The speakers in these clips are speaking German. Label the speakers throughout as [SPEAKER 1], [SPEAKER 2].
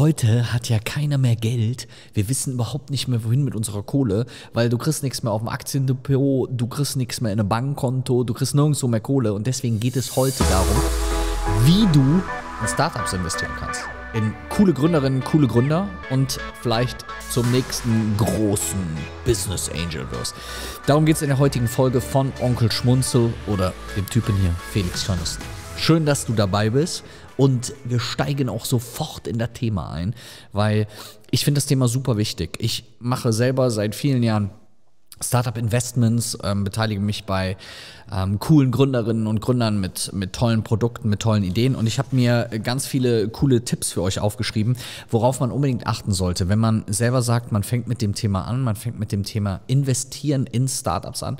[SPEAKER 1] heute hat ja keiner mehr Geld. Wir wissen überhaupt nicht mehr, wohin mit unserer Kohle, weil du kriegst nichts mehr auf dem Aktiendepot, du kriegst nichts mehr in einem Bankkonto, du kriegst nirgendwo mehr Kohle. Und deswegen geht es heute darum, wie du in Startups investieren kannst. In coole Gründerinnen, coole Gründer und vielleicht zum nächsten großen Business Angel wirst. Darum geht es in der heutigen Folge von Onkel Schmunzel oder dem Typen hier, Felix Tönnissen. Schön, dass du dabei bist und wir steigen auch sofort in das Thema ein, weil ich finde das Thema super wichtig. Ich mache selber seit vielen Jahren Startup-Investments, ähm, beteilige mich bei ähm, coolen Gründerinnen und Gründern mit, mit tollen Produkten, mit tollen Ideen. Und ich habe mir ganz viele coole Tipps für euch aufgeschrieben, worauf man unbedingt achten sollte, wenn man selber sagt, man fängt mit dem Thema an, man fängt mit dem Thema Investieren in Startups an.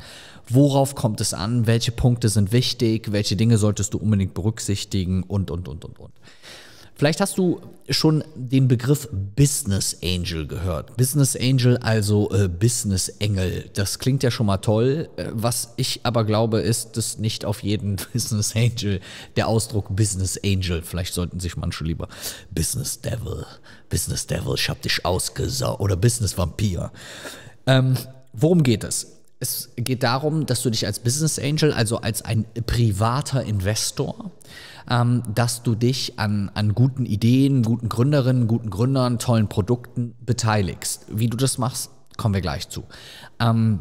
[SPEAKER 1] Worauf kommt es an? Welche Punkte sind wichtig? Welche Dinge solltest du unbedingt berücksichtigen? Und, und, und, und, und. Vielleicht hast du schon den Begriff Business Angel gehört. Business Angel, also äh, Business Engel. Das klingt ja schon mal toll. Äh, was ich aber glaube, ist, dass nicht auf jeden Business Angel der Ausdruck Business Angel. Vielleicht sollten sich manche lieber Business Devil, Business Devil, ich hab dich ausgesaugt. Oder Business Vampir. Ähm, worum geht es? es geht darum, dass du dich als Business Angel, also als ein privater Investor, ähm, dass du dich an, an guten Ideen, guten Gründerinnen, guten Gründern, tollen Produkten beteiligst. Wie du das machst, kommen wir gleich zu. Ähm,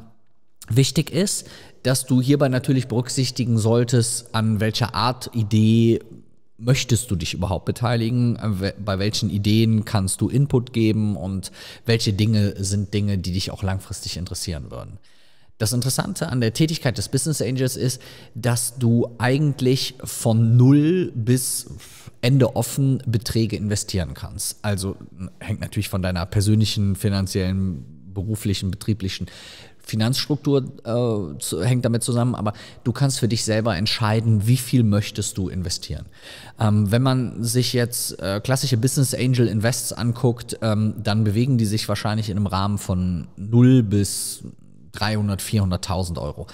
[SPEAKER 1] wichtig ist, dass du hierbei natürlich berücksichtigen solltest, an welcher Art Idee möchtest du dich überhaupt beteiligen? Äh, bei welchen Ideen kannst du Input geben und welche Dinge sind Dinge, die dich auch langfristig interessieren würden? Das Interessante an der Tätigkeit des Business Angels ist, dass du eigentlich von null bis Ende offen Beträge investieren kannst. Also hängt natürlich von deiner persönlichen, finanziellen, beruflichen, betrieblichen Finanzstruktur äh, zu, hängt damit zusammen, aber du kannst für dich selber entscheiden, wie viel möchtest du investieren. Ähm, wenn man sich jetzt äh, klassische Business Angel Invests anguckt, ähm, dann bewegen die sich wahrscheinlich in einem Rahmen von 0 bis 300, 400.000 Euro.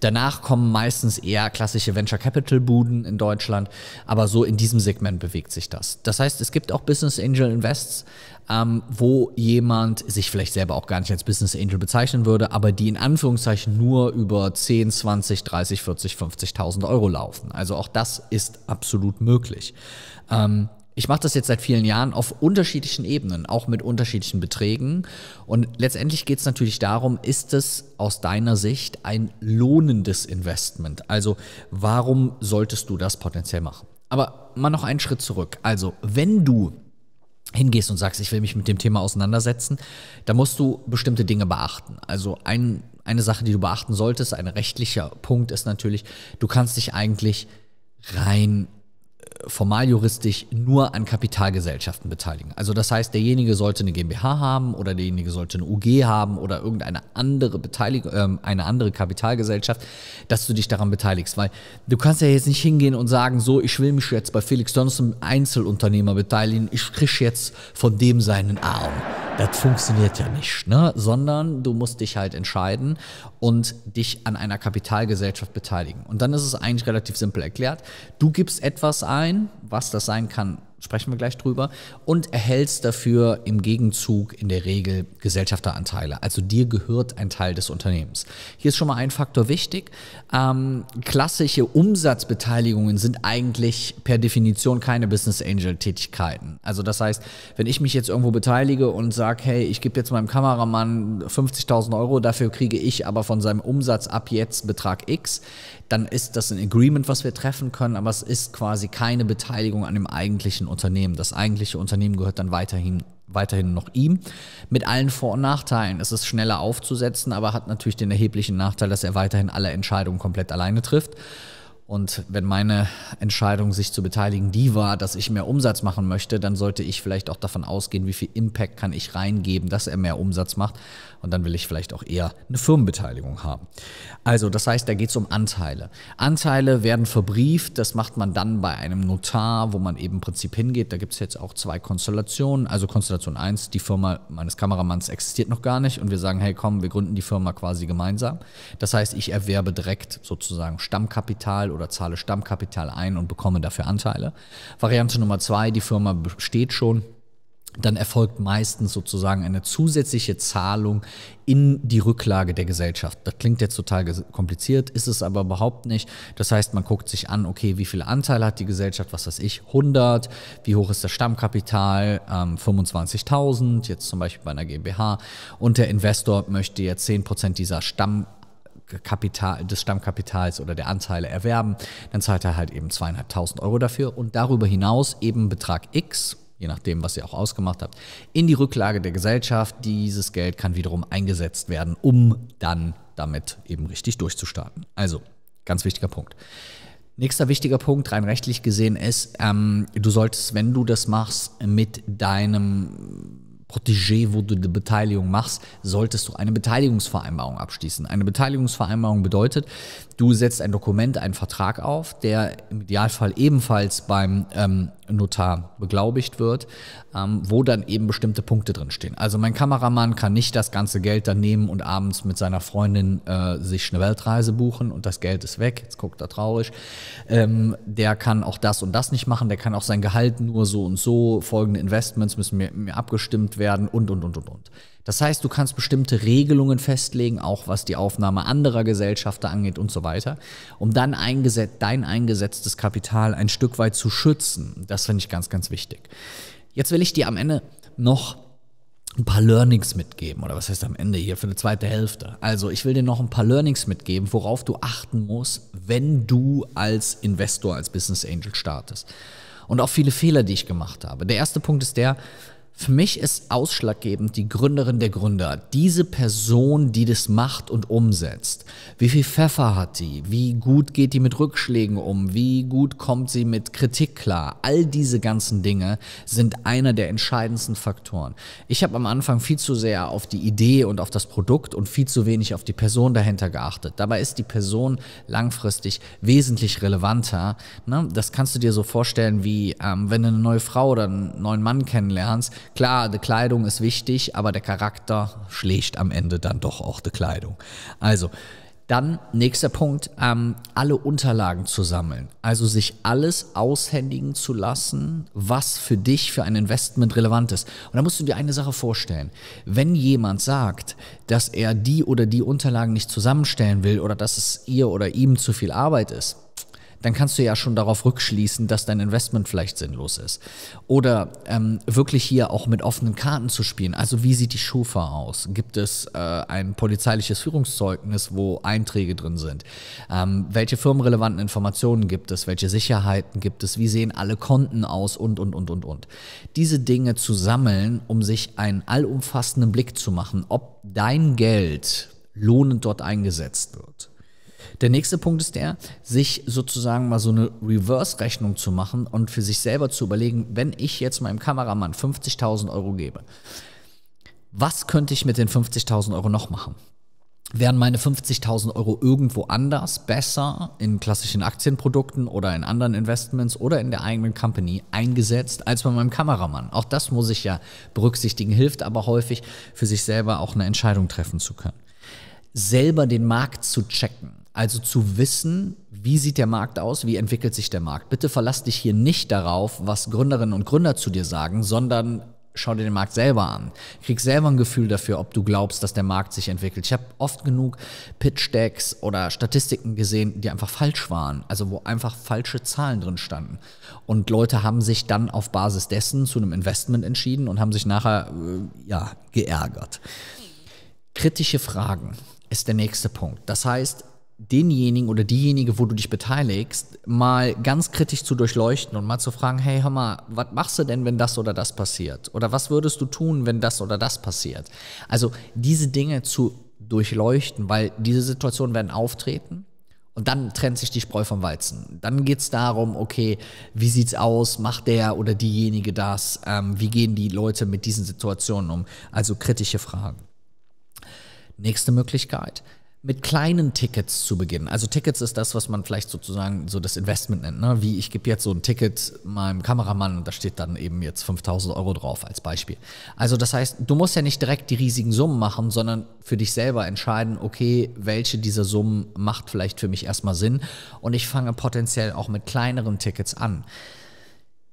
[SPEAKER 1] Danach kommen meistens eher klassische Venture Capital Buden in Deutschland, aber so in diesem Segment bewegt sich das. Das heißt, es gibt auch Business Angel Invests, ähm, wo jemand sich vielleicht selber auch gar nicht als Business Angel bezeichnen würde, aber die in Anführungszeichen nur über 10, 20, 30, 40, 50.000 Euro laufen. Also auch das ist absolut möglich. Ähm, ich mache das jetzt seit vielen Jahren auf unterschiedlichen Ebenen, auch mit unterschiedlichen Beträgen. Und letztendlich geht es natürlich darum, ist es aus deiner Sicht ein lohnendes Investment? Also warum solltest du das potenziell machen? Aber mal noch einen Schritt zurück. Also wenn du hingehst und sagst, ich will mich mit dem Thema auseinandersetzen, da musst du bestimmte Dinge beachten. Also ein, eine Sache, die du beachten solltest, ein rechtlicher Punkt ist natürlich, du kannst dich eigentlich rein formaljuristisch nur an Kapitalgesellschaften beteiligen. Also das heißt, derjenige sollte eine GmbH haben oder derjenige sollte eine UG haben oder irgendeine andere Beteiligung, ähm, eine andere Kapitalgesellschaft, dass du dich daran beteiligst. Weil du kannst ja jetzt nicht hingehen und sagen, so, ich will mich jetzt bei Felix Donnerson Einzelunternehmer beteiligen, ich kriege jetzt von dem seinen Arm das funktioniert ja nicht, ne? sondern du musst dich halt entscheiden und dich an einer Kapitalgesellschaft beteiligen. Und dann ist es eigentlich relativ simpel erklärt. Du gibst etwas ein, was das sein kann, sprechen wir gleich drüber, und erhältst dafür im Gegenzug in der Regel Gesellschafteranteile. Also dir gehört ein Teil des Unternehmens. Hier ist schon mal ein Faktor wichtig. Ähm, klassische Umsatzbeteiligungen sind eigentlich per Definition keine Business Angel-Tätigkeiten. Also das heißt, wenn ich mich jetzt irgendwo beteilige und sage, hey, ich gebe jetzt meinem Kameramann 50.000 Euro, dafür kriege ich aber von seinem Umsatz ab jetzt Betrag X, dann ist das ein Agreement, was wir treffen können, aber es ist quasi keine Beteiligung an dem eigentlichen Unternehmen. Das eigentliche Unternehmen gehört dann weiterhin, weiterhin noch ihm. Mit allen Vor- und Nachteilen. Es ist schneller aufzusetzen, aber hat natürlich den erheblichen Nachteil, dass er weiterhin alle Entscheidungen komplett alleine trifft. Und wenn meine Entscheidung, sich zu beteiligen, die war, dass ich mehr Umsatz machen möchte, dann sollte ich vielleicht auch davon ausgehen, wie viel Impact kann ich reingeben, dass er mehr Umsatz macht. Und dann will ich vielleicht auch eher eine Firmenbeteiligung haben. Also das heißt, da geht es um Anteile. Anteile werden verbrieft. Das macht man dann bei einem Notar, wo man eben im Prinzip hingeht. Da gibt es jetzt auch zwei Konstellationen. Also Konstellation 1, die Firma meines Kameramanns existiert noch gar nicht. Und wir sagen, hey komm, wir gründen die Firma quasi gemeinsam. Das heißt, ich erwerbe direkt sozusagen Stammkapital oder zahle Stammkapital ein und bekomme dafür Anteile. Variante Nummer zwei, die Firma besteht schon. Dann erfolgt meistens sozusagen eine zusätzliche Zahlung in die Rücklage der Gesellschaft. Das klingt jetzt total kompliziert, ist es aber überhaupt nicht. Das heißt, man guckt sich an, okay, wie viele Anteile hat die Gesellschaft, was weiß ich, 100, wie hoch ist das Stammkapital, ähm, 25.000, jetzt zum Beispiel bei einer GmbH. Und der Investor möchte jetzt 10% dieser Stammkapital Kapital, des Stammkapitals oder der Anteile erwerben, dann zahlt er halt eben zweieinhalbtausend Euro dafür und darüber hinaus eben Betrag X je nachdem, was ihr auch ausgemacht habt, in die Rücklage der Gesellschaft. Dieses Geld kann wiederum eingesetzt werden, um dann damit eben richtig durchzustarten. Also, ganz wichtiger Punkt. Nächster wichtiger Punkt, rein rechtlich gesehen, ist, ähm, du solltest, wenn du das machst, mit deinem Protégé, wo du die Beteiligung machst, solltest du eine Beteiligungsvereinbarung abschließen. Eine Beteiligungsvereinbarung bedeutet, du setzt ein Dokument, einen Vertrag auf, der im Idealfall ebenfalls beim ähm, Notar beglaubigt wird, ähm, wo dann eben bestimmte Punkte drinstehen. Also mein Kameramann kann nicht das ganze Geld dann nehmen und abends mit seiner Freundin äh, sich eine Weltreise buchen und das Geld ist weg. Jetzt guckt er traurig. Ähm, der kann auch das und das nicht machen. Der kann auch sein Gehalt nur so und so. Folgende Investments müssen mir, mir abgestimmt werden und und und und und. Das heißt, du kannst bestimmte Regelungen festlegen, auch was die Aufnahme anderer Gesellschafter angeht und so weiter, um dann eingeset dein eingesetztes Kapital ein Stück weit zu schützen. Das finde ich ganz, ganz wichtig. Jetzt will ich dir am Ende noch ein paar Learnings mitgeben oder was heißt am Ende hier für eine zweite Hälfte. Also ich will dir noch ein paar Learnings mitgeben, worauf du achten musst, wenn du als Investor, als Business Angel startest. Und auch viele Fehler, die ich gemacht habe. Der erste Punkt ist der, für mich ist ausschlaggebend die Gründerin der Gründer, diese Person, die das macht und umsetzt. Wie viel Pfeffer hat die? Wie gut geht die mit Rückschlägen um? Wie gut kommt sie mit Kritik klar? All diese ganzen Dinge sind einer der entscheidendsten Faktoren. Ich habe am Anfang viel zu sehr auf die Idee und auf das Produkt und viel zu wenig auf die Person dahinter geachtet. Dabei ist die Person langfristig wesentlich relevanter. Ne? Das kannst du dir so vorstellen, wie ähm, wenn du eine neue Frau oder einen neuen Mann kennenlernst Klar, die Kleidung ist wichtig, aber der Charakter schlägt am Ende dann doch auch die Kleidung. Also, dann nächster Punkt, ähm, alle Unterlagen zu sammeln. Also sich alles aushändigen zu lassen, was für dich für ein Investment relevant ist. Und da musst du dir eine Sache vorstellen. Wenn jemand sagt, dass er die oder die Unterlagen nicht zusammenstellen will oder dass es ihr oder ihm zu viel Arbeit ist, dann kannst du ja schon darauf rückschließen, dass dein Investment vielleicht sinnlos ist. Oder ähm, wirklich hier auch mit offenen Karten zu spielen. Also wie sieht die Schufa aus? Gibt es äh, ein polizeiliches Führungszeugnis, wo Einträge drin sind? Ähm, welche firmenrelevanten Informationen gibt es? Welche Sicherheiten gibt es? Wie sehen alle Konten aus? Und, und, und, und, und. Diese Dinge zu sammeln, um sich einen allumfassenden Blick zu machen, ob dein Geld lohnend dort eingesetzt wird. Der nächste Punkt ist der, sich sozusagen mal so eine Reverse-Rechnung zu machen und für sich selber zu überlegen, wenn ich jetzt meinem Kameramann 50.000 Euro gebe, was könnte ich mit den 50.000 Euro noch machen? Wären meine 50.000 Euro irgendwo anders, besser, in klassischen Aktienprodukten oder in anderen Investments oder in der eigenen Company eingesetzt als bei meinem Kameramann? Auch das muss ich ja berücksichtigen, hilft aber häufig, für sich selber auch eine Entscheidung treffen zu können selber den Markt zu checken. Also zu wissen, wie sieht der Markt aus, wie entwickelt sich der Markt. Bitte verlass dich hier nicht darauf, was Gründerinnen und Gründer zu dir sagen, sondern schau dir den Markt selber an. Krieg selber ein Gefühl dafür, ob du glaubst, dass der Markt sich entwickelt. Ich habe oft genug Pitch-Decks oder Statistiken gesehen, die einfach falsch waren, also wo einfach falsche Zahlen drin standen. Und Leute haben sich dann auf Basis dessen zu einem Investment entschieden und haben sich nachher äh, ja, geärgert. Kritische Fragen ist der nächste Punkt. Das heißt, denjenigen oder diejenige, wo du dich beteiligst, mal ganz kritisch zu durchleuchten und mal zu fragen, hey, hör mal, was machst du denn, wenn das oder das passiert? Oder was würdest du tun, wenn das oder das passiert? Also diese Dinge zu durchleuchten, weil diese Situationen werden auftreten und dann trennt sich die Spreu vom Weizen. Dann geht es darum, okay, wie sieht's aus? Macht der oder diejenige das? Ähm, wie gehen die Leute mit diesen Situationen um? Also kritische Fragen. Nächste Möglichkeit, mit kleinen Tickets zu beginnen. Also Tickets ist das, was man vielleicht sozusagen so das Investment nennt. Ne? Wie ich gebe jetzt so ein Ticket meinem Kameramann und da steht dann eben jetzt 5000 Euro drauf als Beispiel. Also das heißt, du musst ja nicht direkt die riesigen Summen machen, sondern für dich selber entscheiden, okay, welche dieser Summen macht vielleicht für mich erstmal Sinn und ich fange potenziell auch mit kleineren Tickets an.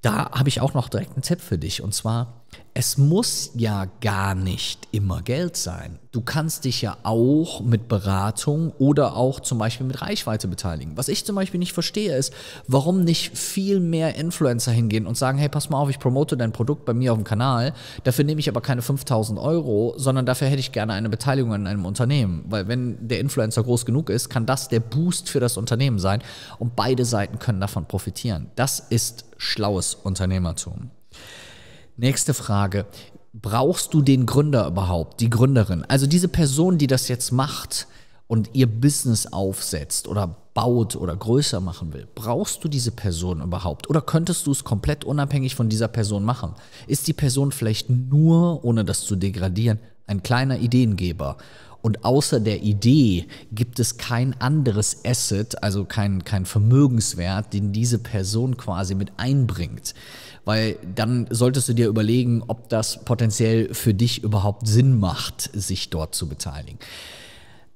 [SPEAKER 1] Da habe ich auch noch direkt einen Tipp für dich und zwar, es muss ja gar nicht immer Geld sein du kannst dich ja auch mit Beratung oder auch zum Beispiel mit Reichweite beteiligen. Was ich zum Beispiel nicht verstehe, ist, warum nicht viel mehr Influencer hingehen und sagen, hey, pass mal auf, ich promote dein Produkt bei mir auf dem Kanal, dafür nehme ich aber keine 5000 Euro, sondern dafür hätte ich gerne eine Beteiligung an einem Unternehmen. Weil wenn der Influencer groß genug ist, kann das der Boost für das Unternehmen sein und beide Seiten können davon profitieren. Das ist schlaues Unternehmertum. Nächste Frage brauchst du den Gründer überhaupt, die Gründerin? Also diese Person, die das jetzt macht und ihr Business aufsetzt oder baut oder größer machen will, brauchst du diese Person überhaupt? Oder könntest du es komplett unabhängig von dieser Person machen? Ist die Person vielleicht nur, ohne das zu degradieren, ein kleiner Ideengeber und außer der Idee gibt es kein anderes Asset, also kein, kein Vermögenswert, den diese Person quasi mit einbringt. Weil dann solltest du dir überlegen, ob das potenziell für dich überhaupt Sinn macht, sich dort zu beteiligen.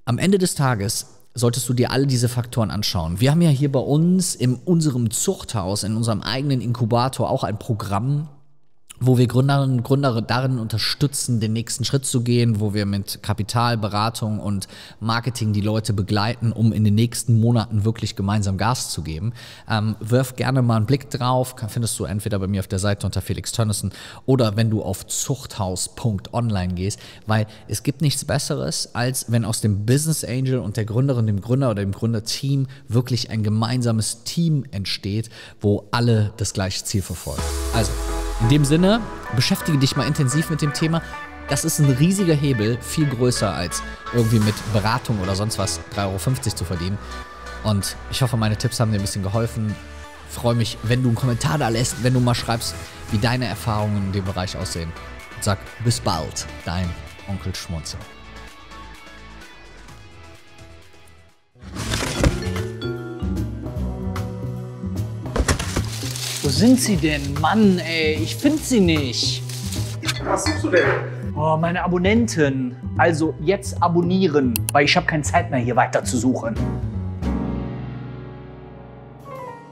[SPEAKER 1] Am Ende des Tages solltest du dir alle diese Faktoren anschauen. Wir haben ja hier bei uns in unserem Zuchthaus, in unserem eigenen Inkubator auch ein Programm wo wir Gründerinnen und Gründer darin unterstützen, den nächsten Schritt zu gehen, wo wir mit Kapitalberatung und Marketing die Leute begleiten, um in den nächsten Monaten wirklich gemeinsam Gas zu geben. Ähm, wirf gerne mal einen Blick drauf, findest du entweder bei mir auf der Seite unter Felix Tönnissen oder wenn du auf zuchthaus.online gehst, weil es gibt nichts Besseres, als wenn aus dem Business Angel und der Gründerin, dem Gründer oder dem Gründerteam wirklich ein gemeinsames Team entsteht, wo alle das gleiche Ziel verfolgen. Also, in dem Sinne, beschäftige dich mal intensiv mit dem Thema. Das ist ein riesiger Hebel, viel größer als irgendwie mit Beratung oder sonst was 3,50 Euro zu verdienen. Und ich hoffe, meine Tipps haben dir ein bisschen geholfen. Freue mich, wenn du einen Kommentar da lässt, wenn du mal schreibst, wie deine Erfahrungen in dem Bereich aussehen. Und sag bis bald, dein Onkel Schmunzel. Wo sind sie denn? Mann, ey, ich finde sie nicht. Was suchst du denn? Oh, meine Abonnenten. Also jetzt abonnieren, weil ich habe keine Zeit mehr hier weiter zu suchen.